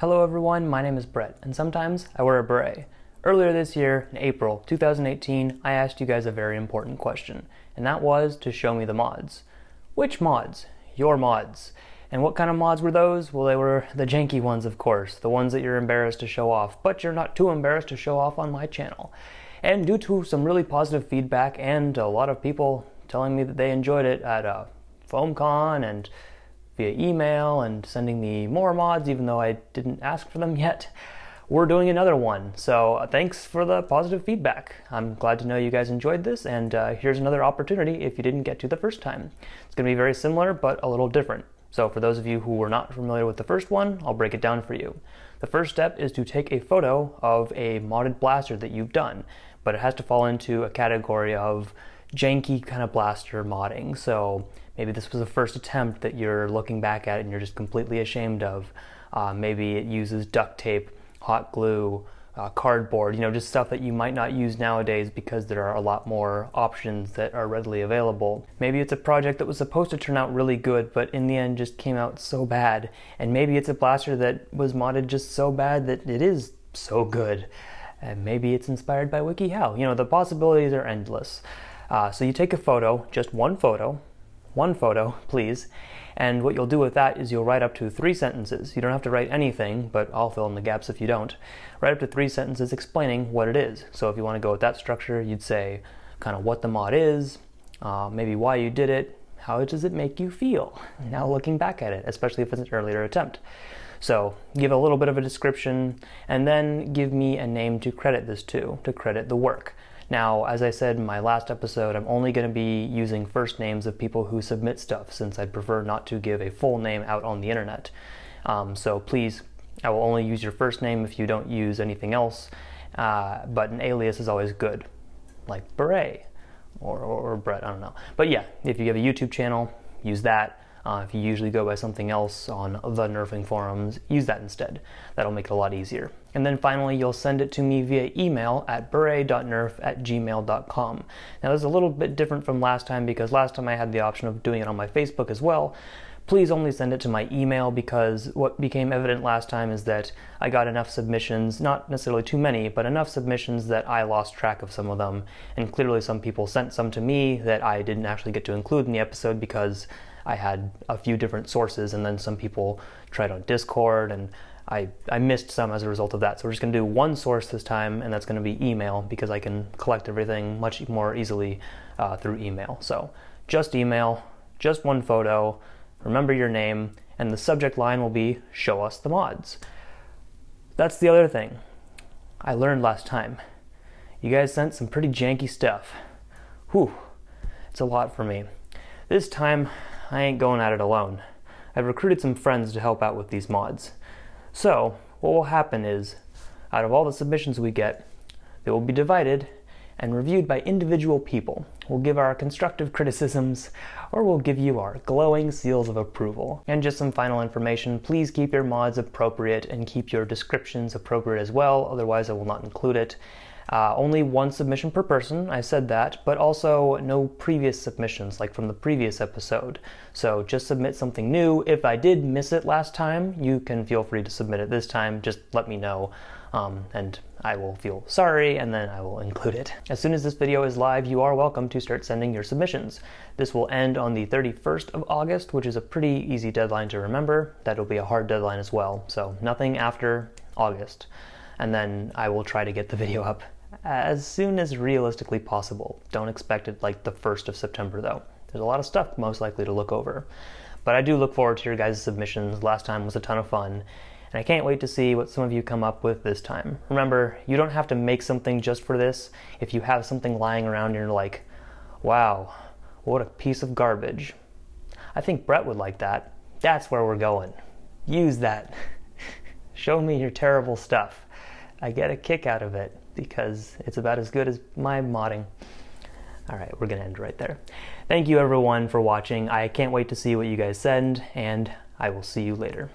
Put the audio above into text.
Hello everyone, my name is Brett, and sometimes I wear a beret. Earlier this year, in April 2018, I asked you guys a very important question, and that was to show me the mods. Which mods? Your mods. And what kind of mods were those? Well, they were the janky ones, of course, the ones that you're embarrassed to show off, but you're not too embarrassed to show off on my channel. And due to some really positive feedback and a lot of people telling me that they enjoyed it at uh, FoamCon and via email and sending me more mods, even though I didn't ask for them yet. We're doing another one, so uh, thanks for the positive feedback. I'm glad to know you guys enjoyed this, and uh, here's another opportunity if you didn't get to the first time. It's going to be very similar, but a little different. So for those of you who were not familiar with the first one, I'll break it down for you. The first step is to take a photo of a modded blaster that you've done, but it has to fall into a category of janky kind of blaster modding. So maybe this was the first attempt that you're looking back at and you're just completely ashamed of. Uh, maybe it uses duct tape, hot glue, uh, cardboard, you know, just stuff that you might not use nowadays because there are a lot more options that are readily available. Maybe it's a project that was supposed to turn out really good, but in the end just came out so bad. And maybe it's a blaster that was modded just so bad that it is so good. And maybe it's inspired by WikiHow. You know, the possibilities are endless. Uh, so you take a photo, just one photo, one photo, please, and what you'll do with that is you'll write up to three sentences. You don't have to write anything, but I'll fill in the gaps if you don't. Write up to three sentences explaining what it is. So if you want to go with that structure, you'd say kind of what the mod is, uh, maybe why you did it, how does it make you feel now looking back at it, especially if it's an earlier attempt. So give a little bit of a description and then give me a name to credit this to, to credit the work. Now, as I said in my last episode, I'm only going to be using first names of people who submit stuff since I'd prefer not to give a full name out on the internet. Um, so please, I will only use your first name if you don't use anything else, uh, but an alias is always good, like Beret or, or, or Brett, I don't know. But yeah, if you have a YouTube channel, use that. Uh, if you usually go by something else on the nerfing forums, use that instead. That'll make it a lot easier. And then finally, you'll send it to me via email at beret.nerf at gmail.com. Now, this is a little bit different from last time because last time I had the option of doing it on my Facebook as well, please only send it to my email because what became evident last time is that I got enough submissions, not necessarily too many, but enough submissions that I lost track of some of them. And clearly, some people sent some to me that I didn't actually get to include in the episode because I had a few different sources, and then some people tried on Discord and I, I, missed some as a result of that. So we're just going to do one source this time, and that's going to be email because I can collect everything much more easily uh, through email. So just email, just one photo, remember your name, and the subject line will be Show us the mods. That's the other thing I learned last time. You guys sent some pretty janky stuff. Whew, it's a lot for me. This time, I ain't going at it alone. I've recruited some friends to help out with these mods. So, what will happen is, out of all the submissions we get, they will be divided and reviewed by individual people. We'll give our constructive criticisms, or we'll give you our glowing seals of approval. And just some final information, please keep your mods appropriate and keep your descriptions appropriate as well, otherwise I will not include it. Uh, only one submission per person, I said that, but also no previous submissions like from the previous episode. So just submit something new. If I did miss it last time, you can feel free to submit it this time. Just let me know. Um, and I will feel sorry and then I will include it. As soon as this video is live, you are welcome to start sending your submissions. This will end on the 31st of August, which is a pretty easy deadline to remember. That'll be a hard deadline as well, so nothing after August. And then I will try to get the video up as soon as realistically possible. Don't expect it like the 1st of September though. There's a lot of stuff most likely to look over. But I do look forward to your guys' submissions. Last time was a ton of fun, and I can't wait to see what some of you come up with this time. Remember, you don't have to make something just for this. If you have something lying around and you're like, wow, what a piece of garbage. I think Brett would like that. That's where we're going. Use that. Show me your terrible stuff. I get a kick out of it because it's about as good as my modding. All right, we're gonna end right there. Thank you everyone for watching. I can't wait to see what you guys send and I will see you later.